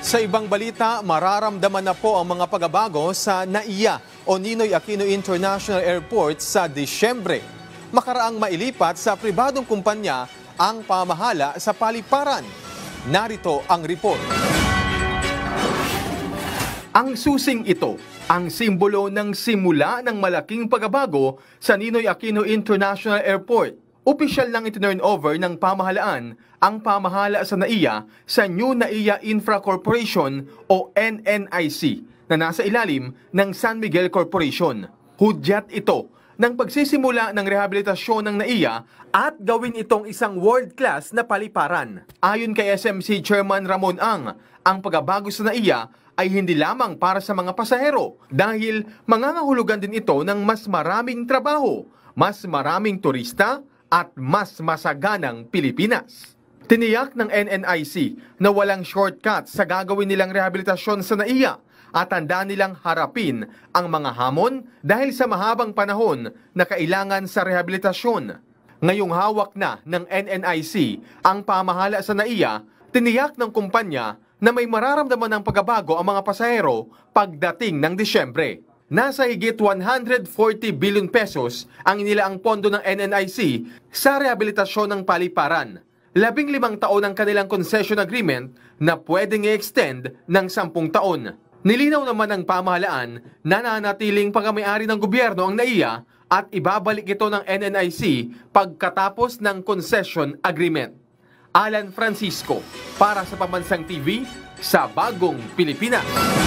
Sa ibang balita, mararamdaman na po ang mga pagbabago sa NAIA o Ninoy Aquino International Airport sa Disyembre. Makaraang mailipat sa pribadong kumpanya ang pamahala sa paliparan. Narito ang report. Ang susing ito, ang simbolo ng simula ng malaking pagbabago sa Ninoy Aquino International Airport Opisyal lang itinurn over ng pamahalaan ang pamahala sa NAIA sa New NAIA Infra Corporation o NNIC na nasa ilalim ng San Miguel Corporation. Hudyat ito ng pagsisimula ng rehabilitasyon ng NAIA at gawin itong isang world-class na paliparan. Ayon kay SMC Chairman Ramon Ang, ang pagbabago sa NAIA ay hindi lamang para sa mga pasahero dahil mangangahulugan din ito ng mas maraming trabaho, mas maraming turista at mas masaganang Pilipinas. Tiniyak ng NNIC na walang shortcut sa gagawin nilang rehabilitasyon sa NAIA at handa nilang harapin ang mga hamon dahil sa mahabang panahon na kailangan sa rehabilitasyon. Ngayong hawak na ng NNIC ang pamahala sa NAIA, tiniyak ng kumpanya na may mararamdaman ng pagbabago ang mga pasahero pagdating ng Disyembre nasa higit 140 billion pesos ang inilaang pondo ng NNIC sa rehabilitasyon ng paliparan. Labing limang taon ang kanilang concession agreement na pwedeng i-extend ng sampung taon. Nilinaw naman ng pamahalaan na nanatiling pagkamayari ng gobyerno ang NAIA at ibabalik ito ng NNIC pagkatapos ng concession agreement. Alan Francisco para sa Pamansang TV sa Bagong Pilipinas.